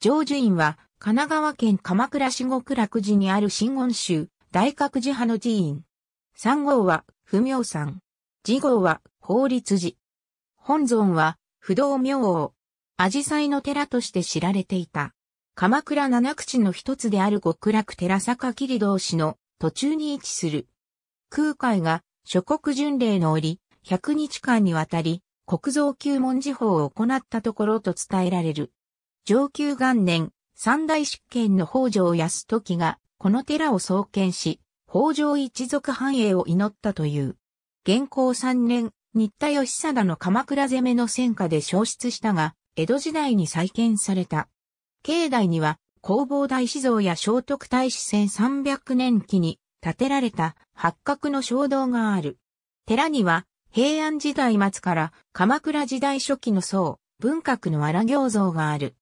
成就院は、神奈川県鎌倉市極楽寺にある真言宗、大覚寺派の寺院。三号は、不明山。次号は、法律寺。本尊は、不動明王。紫陽花の寺として知られていた。鎌倉七口の一つである極楽寺坂切道市の途中に位置する。空海が諸国巡礼の折、100日間にわたり、国造旧文字法を行ったところと伝えられる。上級元年、三大執権の北条泰時が、この寺を創建し、北条一族繁栄を祈ったという。元寇3年、新田義貞の鎌倉攻めの戦火で消失したが、江戸時代に再建された。境内には、弘法大師像や聖徳太子戦3 0 0年期に建てられた八角の衝動がある。寺には、平安時代末から鎌倉時代初期の僧、文閣の荒行像がある。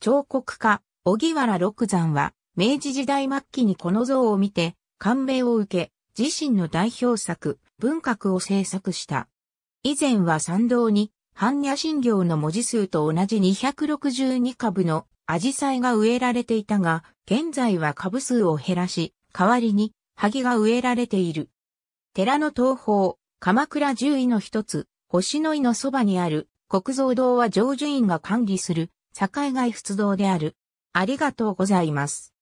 彫刻家、小木原六山は、明治時代末期にこの像を見て、感銘を受け、自身の代表作、文革を制作した。以前は参道に、般若心経の文字数と同じ262株のアジサイが植えられていたが、現在は株数を減らし、代わりに、萩が植えられている。寺の東方、鎌倉十位の一つ、星の井のそばにある、国蔵堂は常住院が管理する境外出動である。ありがとうございます。